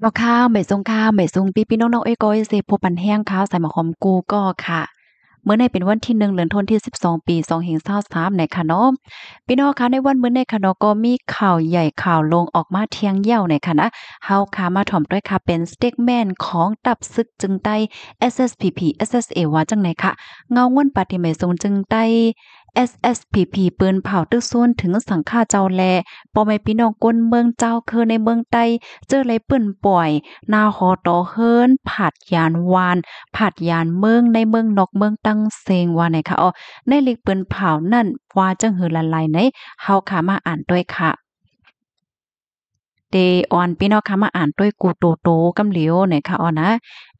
เอกข้าวเมซุงข้าวเมซุงปีพี่น้องๆเอ้ก้อยเซพปันแห้งข้าวใส่หมะคอมกูก็ค่ะเมื่อในเป็นวันที่หนึ่งเลือนทนที่สิบสองปีสองเหงเศร้าสามในคะนาะพี่น้องคะในวันเมื่อในคะนาก็มีข่าวใหญ่ข่าวลงออกมาเที่ยงเย่าในคณะนะเฮาคามาถ่อมด้วยค่ะ เป็นสเต็กแมนของตับซึกจึงไต้ SSPP SSA ว่าจังไหนค่ะเงาเงอนปฏิเมซุงจึงไต้ SSPP ปืนเผาตึกซวนถึงสังฆาเจ้าแลปอไม่พี่น้องก้นเมืองเจ้าเคอในเมืองใต้ เจอเลยปืนป่อย นาหอตอเฮินผัดยานวาน ผัดยานเมืองในเมืองนอกเมืองตั้งเซงว่าไหนคะอ๋อในลิกปืนเผานั่น ว่าจังหือละลายไหนเฮาขามาอ่านด้วยค่ะเตออนพี่น้องค่ะมาอ่านด้วยกูโตโตกำเหลียวเนี่ยค่ะออนะ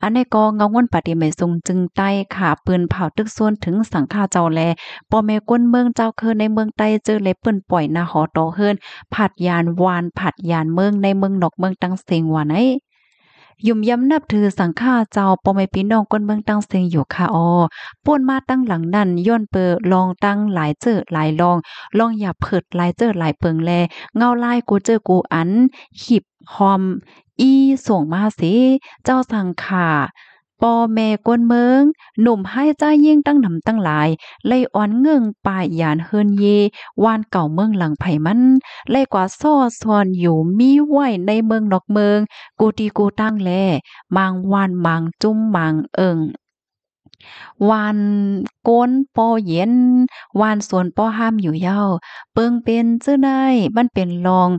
อันนี้ก็เงางวนปฏิเมทรงจึงใต้ค่ะปืนเผาตึกส่วนถึงสังฆาเจ้าแลปอเมก้นเมืองเจ้าคือในเมืองใต้เจอเลยปืนปล่อยนาหอตอเฮือน ผัดยานวานผัดยานเมืองในเมืองนอกเมืองตั้งเสียงว่าไหนยุ่มย้ำนับถือสังฆาเจ้าปอมัยพี่น้องก้นเมืองตั้งเสียงอยู่ค่ะอ๋อป่วนมาตั้งหลังนั่นย้อนเปิดลองตั้งหลายเจอหลายลอง ลองอย่าเผิดหลายเจอหลายเปิงแลเงาไล่กูเจอกูอันหีบหอมอีส่งมาสิเจ้าสังขาปอแม่กวนเมืองหนุ่มให้ใจยิ่งตั้งหนำ ตั้งหลายเลยอ่อนเงื่องป่ายยานเฮินเยวานเก่าเมืองหลังไผ่มันเล่กว่าซ่อซอนอยู่มีไหวในเมืองนอกเมืองกูตีกูตั้งแลมังวานมังจุ้มมังเอิงวานโกนปอเย็นวานสวนปอห้ามอยู่เย้าเปิงเป็นเื้อได้มันเป็นลอง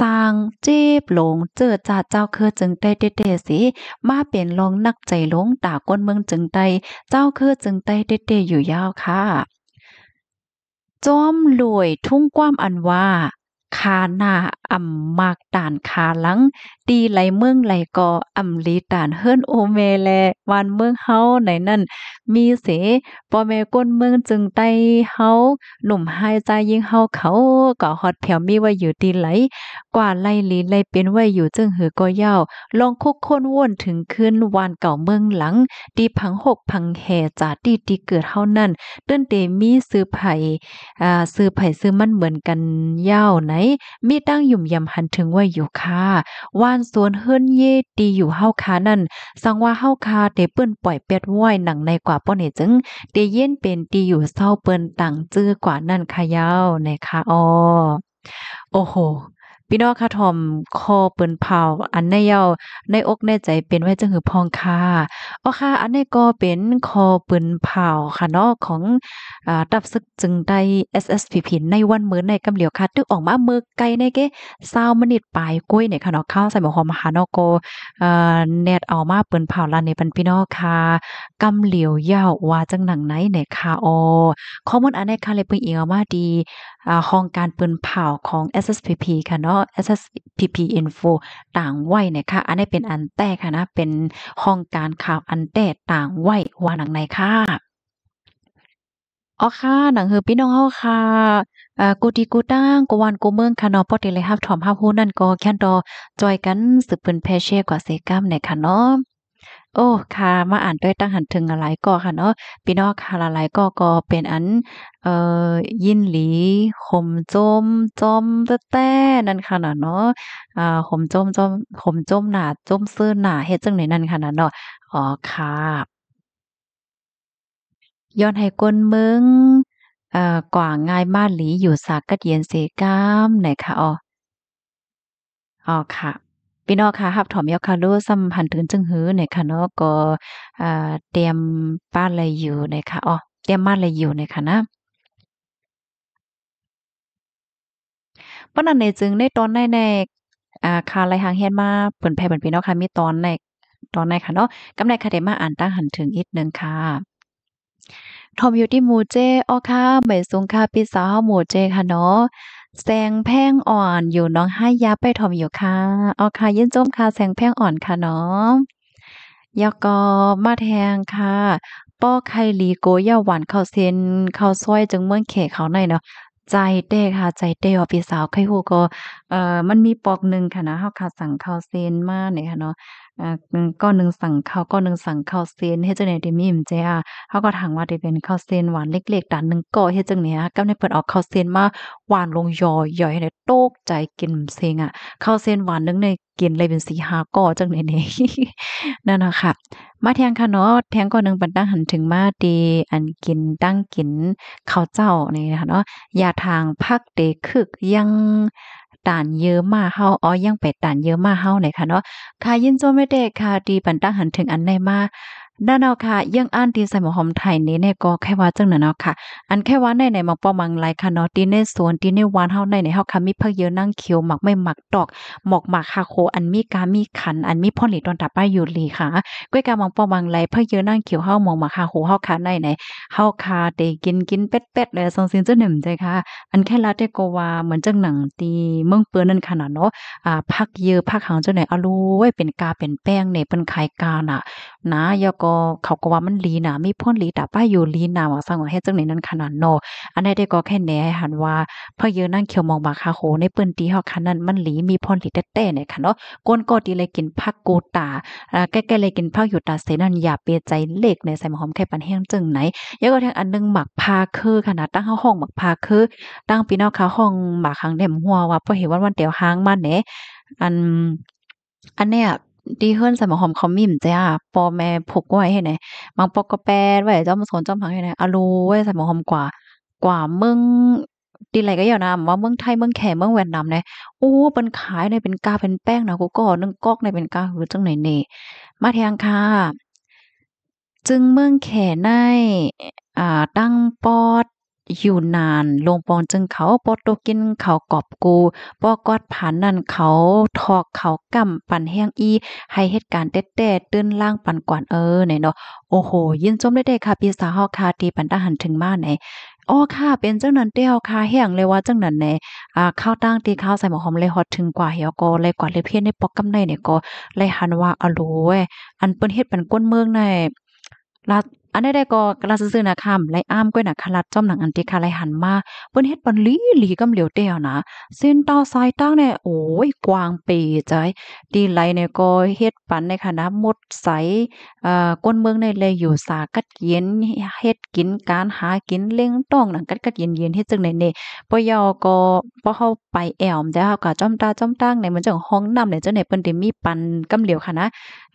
สร้างเจ็บหลงเจอจาเจ้าคือจึงได้เตๆสิมาเป็นลองนักใจหลงตาก้นเมืองจึงได้เจ้าคือจึงได้เตๆอยู่ยาวค่ะจอมลวยทุ่งความอันว่าคาหน้าอ่ำมากตานคาหลังดีไหลเมืองไหลกออ่ำลีตานเฮิรนโอเมแลวันเมืองเฮาไหนนั่นมีเสปอแม่ก้นเมืองจึงใต้เฮาหนุ่มหายใจยิงเฮาเขาก็ฮอดแถวมีไว้อยู่ดีไหล กว่าไหลลีไหลเป็นไว้อยู่จึงหือก็ยาวลองคุกค้นว่นถึงคืนวันเก่าเมืองหลังดีพังหกพังแห่จ่าดีดีเกิดเฮานั่นเติ้นเตมีซื้อไผ่อ่าซื้อไผ่ซื้อมันเหมือนกันยาวไหนมีตั้งยุ่มยำหันถึงไว้อยู่ค่ะ ว่านสวนเฮือนเยตีอยู่เฮาคานั่นสังว่าเฮาคาเตเปิ้นปล่อยเป็ดว้อยหนังในกว่าป้อนเอจึงเตเย็นเป็นตีอยู่เศร้าเปิ้นต่างจื้อกว่านั่นค่ะยาวในค่ะอ้อ โอ้โหพี่น้องค่ะทอมคอเปิ้นเผา อันในเยาในอกในใจเป็นไว้จังหือพองค่ะอ้อค่ะ อันนีก็เป็นคอเปิ้นเผาค่ะเนาะของอ่าตับซึกจึง ได้ SSPP ในวันมื้อในกำเหลียวค่ะตึกออกมาเมือไกลในเกซ20มนิดปลายกล้วยเนี่ยค่ะเนาะข้าวใส่หมูหอมหาเนาะโกเอ่อแนดเอามาเปิ้นเผาลานในปันพี่น้องค่ะกำเหลียวยาวว่าจังหนังไหนเนี่ยค่ะอ๋อข้อมูลอันนีค่ะเลยเปิ้นเอียมาดีอ่าห้องการเปิ้นเผาของ SSPP ค่ะเนาะ SSPP Info ต่างไหวนะคะอันนี้เป็นอันแต้ค่ะนะ เป็นห้องการข่าวอันแต้ต่างไว้วานังในค่ะ อ๋อค่ะ หนังเฮือพี่น้องเฮาค่ะอ่ากูดีกูตั้งกูวันกูเมืองค่ะนอปอติเลยครับถอมห้าพูนั่นก็แค่นดอจอยกันสืบเปินแพเช่กว่าเซกัมในค่ะเนาะโอ้ ค่ะ มาอ่านด้วยตั้งหันถึงอะไรก็ค่ะเนาะพี่นอกค่ะหลายก็ก็เป็นอันเอ่อยินหลี ขมจม จมแต้นั่นค่ะเนาะอ่าขมจมจมขมจมหนาจมซื่อหนาเฮ็ดจังไหนนั่นค่ะเนาะอ๋อค่ะย้อนให้ก้นมึงเอ่อ กว่าง่ายมาหลีอยู่สากกัดเย็นเสก้าม ไหนค่ะอ๋ออ๋อค่ะพี่น้องค่ะรับถอมยอคาลูสัมพันธ์ถึงจึงหื้อเนี่ยค่ะเนาะก็เตรียมป้านอะไรอยู่เนี่ยค่ะอ๋อเตรียมมาอะไรอยู่เนี่ยค่ะนะเพราะนั้นในจึงในตอนในในอ่าคาไรหางเฮ็ดมาเปิ่นแพ่เปิ่นพี่น้องค่ะมีตอนในตอนในค่ะเนาะกำไรค่ะได้มาอ่านตั้งหันถึงอีกนึงค่ะ ทอมอยู่ที่หมู่เจอ้อค่ะไม่สูงค่ะพี่สาวหมู่เจค่ะเนาะแสงแพ่งอ่อนอยู่น้องให้ยาไปถอมอยู่ค่ะเอาค่ะยินจมค่ะ แสงแพ่งอ่อนค่ะน้องยากอมาแทงค่ะป้อไข่ลีโกยาหวานข้าวเซนข้าวซอยจึงเมืองเขเขาในเนาะใจเต้ค่ะใจเต้อพี่สาวไข้หูก็เอ่อมันมีปอกหนึ่งค่ะนะเฮาค่ะสั่งข้าวเซนมาเนี่ยค่ะเนาะอ่าก้อนหนึ่งสั่งข้าวก้อนหนึ่งสั่งข้าวเซนเฮ็ดจังได๋ดีมีอิ่มเจ้าเฮาก็ถามว่าได้เป็นข้าวเซนหวานเล็กๆตันหนึ่งก้อเฮ็ดจังเนี่ยก็ได้เปิดออกข้าวเซนมาหวานลงยอย่อยให้ได้ตกใจกินเซงอ่ะข้าวเซนหวานนึงในกินเลยเป็นสีหาก่อจังเหนนี่นั่นนะคะมาแทงค่ะเนาะแทงก่อนหนึ่งปันตั้งหันถึงมาดี อันกินตั้งกินข้าวเจ้านี่นะคะเนาะยาทางพักเดคึกยังต่านเยอะมาเฮาอ๋อยังไปต่านเยอะมาเฮาไหนค่ะเนาะค่ะยินโจไม่เด็กค่ะดีปันตั้งหันถึงอันในมาด้านนอาค่ะยังอ่านตีนใส่หมอหอมไทยนี้เนี่ยก็แค่ว่าจังหน่ะเนาะค่ะ อันแค่ว่าในในหมังปอมังไรค่ะเนาะตีนในสวนตีนในวานเฮาในในเฮาค่ะมีพักเยอะนั่งเขียวหมักไม่หมักดอกหมอกหมักคาโค อันมีกา มีขัน อันมีพ่อหลีตอนตับป้ายอยู่หลีค่ะก้วยกามังปอมังไรพักเยอะนั่งเขียวเฮาหมอกหมักคาโคเฮาค่ะในในเฮาค่ะเตกินกินเป็ดเป็ดเลยสองสินจะหนึ่งใจค่ะ อันแค่ลาเตโกว่าเหมือนจังหนังตีเมืองเปื้อนนั่นนาดเนาะ อ่าพักเยอะพักหางจ้าไหนอารู้ไว้เป็นกาเป็นแป้งเนี่ยเป็นไข่กาน่ะนะยกก็เขาก็ว่ามันลีนะมีพ่นลีตาป้าอยู่ลีนะว่าสังเฮ็ดจังไหนนั้นขนาดเนาะอันนี้ได้ก็แค่แหนหันว่าพอเยอะนั่งเขียวมองบาคาโหในเปิ้นตีเฮาคันนั้น มันลีมีพ่นลีแต่แต่เนี่ยค่ะเนาะก้นก็ดีเลยกินผักโกตาอ่า แก้ๆเลยกินผักอยู่ตาเสนั่นอย่าเปใจเล็กในใส่หอมแค่ปันแห้งจังไหนยังก็ั้งอันนึงหมักพาคือขนาดตั้งเฮาห้องหมักพาคือตั้งพี่น้องคาห้องหมักคังแดมหัวว่าพอเห็นวันวันเดียวหางมาแหนอัน อันเนี้ยดีเฮิรนใส่หมหอมคอมมิ่มจ้าปอแม่ผกไว้ให้ไหนบางปอกกระแปดไว้จอมสนจอมพังให้ไหนอารูไว้ใส่หมหอมกว่า กว่าเมืองดีไรก็อย่านะว่าเมืองไทยเมืองแขเมืองแวนนาเนี่ยโอ้เป็นขายในเป็นกาเป็นแป้งนะกูก็นึ่งกอกในเป็นกาหือจังไหนเน่มาแทงค่ะ จึงเมืองแขในอ่า ตั้งปอดอยู่นานลงปองจึงเขาปอดตกินเขากอบกูปอกอดผ่านนั่นเขาทอกเขากำปั่นแห้งอีให้เหตุการณ์เต้แตื้นล่างปั่นกวนเออไหนเนาะโอ้โห ยินจมได้ได้ค่ะ พี่สาวคาตีปันตหันถึงมาไหนอ๋อค่ะเป็นเจาหนั้นเตี้ยวค่ะแห้งเลยว่าจังนั้นหนอ่าข้าวตั้งตีข้าวใส่หมอหอมเลยฮอตถึงกว่าเหี่ยวก็เลยกว่าเลยเพี้ยนในปอกกำในเนี่ยก็เลยหันว่าอู้เว้อันเปิ้นเฮ็ดเป็นก้นเมืองในลาอันใด้ก็กระซื้อๆนะคำไลอ้ามก้อยนะคลัดจอมหนังอันติคาไลหันมาเินเฮ็ดปันลีลีกำเหลียวเตียวนะเส้นต้าซ้ายตั้งเนี่ยโอ้ยกวางปีใจดีไลเนี่ยก็เฮ็ดปันในคณะมดใสเอ่อก้นเมืองในเลยอยู่สากัดเย็นเฮ็ดกินการหากินเล้งต้องหนังกัดกัดเย็นเย็นเฮ็ดจังไนเนี่ปยอก็พอเฮาไปแอมได้เขาก็จอมตาจอมตั้งในมันจังห้องน้ำเนี่ยจังไเปิ้นได้มีปันกำเหลียวค่ะนะ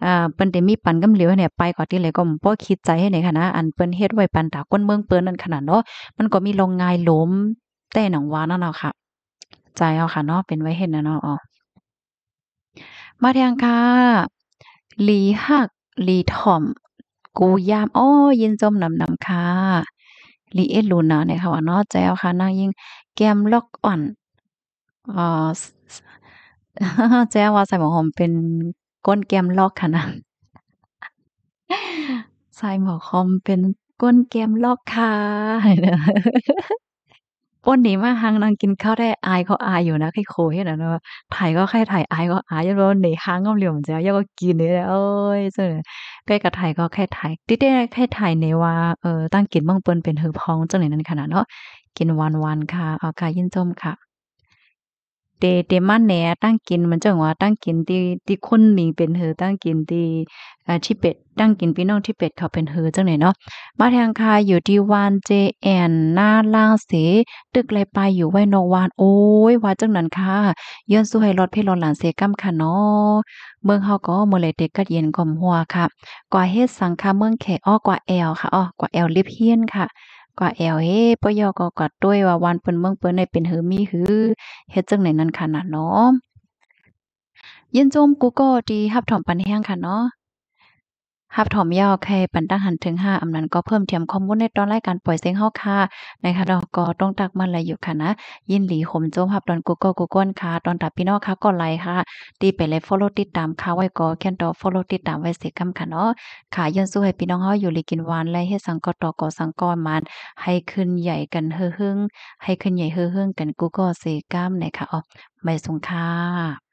อ่อเปิ้นได้มีปันกำเหลียวเนี่ยไปก็ที่เลยก็บ่คิดใจให้ไหนค่ะนะอันเปิ้นเฮ็ดไว้ปันตาก้นเมืองเปิ้นนั่นขนาดเนาะ มันก็มีลงงายล้มแต่หนังวานั่นเนาะค่ะ ใจเอาค่ะเนาะเป็นไว้เห็นนะเนาะอ๋อมาแทงค่ะลีฮักลีถ่อมกูยามอ้อยินจมนำนำค่ะลีเอลูนาเนี่ยค่ะว่าเนาะใจเอาค่ะนางยิ่งแกมล็อกอ่อนอ๋อแจ้ว่าใส่หมอหอมเป็นก้นแกมลอกค่ะนะใา่หมอคอมเป็นก้นแกมลอกค่ะ้นหนีมาหังนางกินข้าวได้อายขาอายอยู่นะใครโคให้นะเนาะถ่ายก็ใครถ่ายอายก็อายยันว่าหนีหังก็เหลี่ยมเจ้าย่าก็กินเลยโอ้ยเจ้าใกล้กับถ่ายก็แค่ถ่ายติดได้แค่ถ่ายในว่าเออตั้งกินบ้องเปิ้นเป็นเฮือพองเจ้าี่ยนั้นขนาดเนาะกินวันวันค่ะเอากายยินจมค่ะเตเตมันแหนตั้งกินมันจังว่าตั้งกินที่ที่คนนี่เป็นเธอตั้งกินที่อ่าท่เป็ดตั้งกินพี่น้องท่เป็ดเขาเป็นเธอจังไหนเนาะมาทางคาอยู่ที่วานเจแอนหน้าล่างเสตึกไรไปอยู่ไว้นอวานโอ้ยว่าจังนั้นค่ะย้อนสู้ให้รถพี่รถหลานเสกำค่ะเนาะเมืองเฮาก็เมื่อไรเด็กกัดเย็นก่อมหัวค่ะกว่าเฮ็ดสังคาเมืองแขอ้อกว่าแอลค่ะอ้อกว่าแอลลิบเฮียนค่ะกว่าแอลเฮปยอก็กวดด้วยว่าวันเปิ้นเมืองเปิ้นในเป็นหือมีหือเฮ็ดจังไหนนั่นขนาเนาะยินจมกูก็ดีฮับถอมปันแห้งค่ะเนาะฮับถอมยาวใครปันตั้งหันถึงห้าอำนันก็เพิ่มเทียมข้อมูลในตอนรายการปล่อยเสียงเฮาค่ะนะคะเราก็ต้องตักมันเลยอยู่ค่ะนะ ยินหลีหมโจมฮับตอนกูกลกูกิลค่ะ ตอนตับพี่น้องค่ะก็ไลค์ค่ะตีไปเลยฟอลโล่ติดตามค่ะ ไว้ก็ แค่นต่อฟอลโล่ติดตามไว้เสียกํค่ะเนาะค่ะยันสู้ให้พี่น้องเฮาอยู่ลีกินหวาน และให้สังกต่อก่อสังกอมันให้ขึ้นใหญ่กันเฮือฮึ่งให้ขึ้นใหญ่เฮือฮึ่งกันกูกลเสียกํนไค่ะอ๋อไม่สงค่ะ